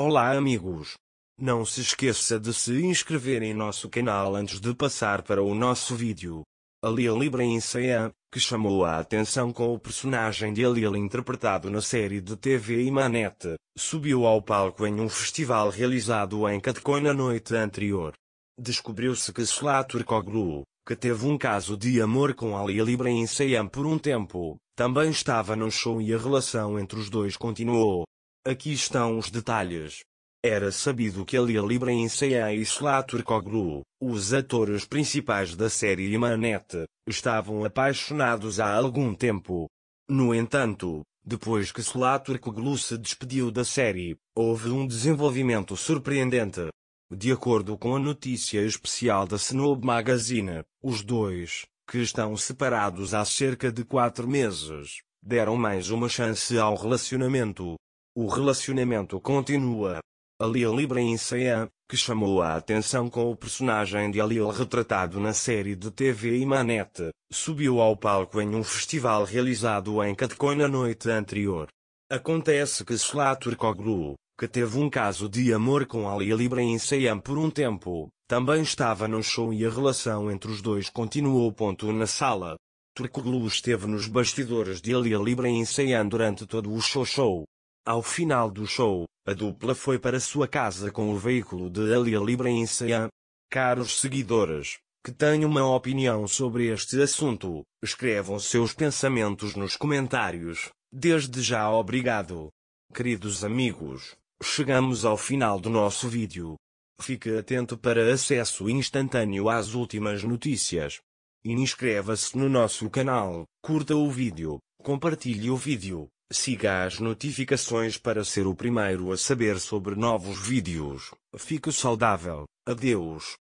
Olá amigos! Não se esqueça de se inscrever em nosso canal antes de passar para o nosso vídeo. A Lil Ibrahim que chamou a atenção com o personagem de Lil interpretado na série de TV Imanete, subiu ao palco em um festival realizado em Cadcon na noite anterior. Descobriu-se que Slatur Koglu, que teve um caso de amor com Lil Ibrahim por um tempo, também estava no show e a relação entre os dois continuou. Aqui estão os detalhes. Era sabido que Alia Librensea e Slaturkoglu, os atores principais da série Imanete, estavam apaixonados há algum tempo. No entanto, depois que Slaturkoglu se despediu da série, houve um desenvolvimento surpreendente. De acordo com a notícia especial da Snob Magazine, os dois, que estão separados há cerca de quatro meses, deram mais uma chance ao relacionamento, o relacionamento continua. Alil Ibrahim Sayan, que chamou a atenção com o personagem de Alil retratado na série de TV Imanete, subiu ao palco em um festival realizado em Catcon na noite anterior. Acontece que Slatur Koglu, que teve um caso de amor com Ali Libra Sayan por um tempo, também estava no show e a relação entre os dois continuou. Ponto na sala. Turkoglu esteve nos bastidores de Ali Libra Sayan durante todo o show show, ao final do show, a dupla foi para sua casa com o veículo de Alia Libra em Siam. Caros seguidores, que tenham uma opinião sobre este assunto, escrevam seus pensamentos nos comentários. Desde já obrigado. Queridos amigos, chegamos ao final do nosso vídeo. Fique atento para acesso instantâneo às últimas notícias. Inscreva-se no nosso canal, curta o vídeo, compartilhe o vídeo Siga as notificações para ser o primeiro a saber sobre novos vídeos. Fique saudável. Adeus.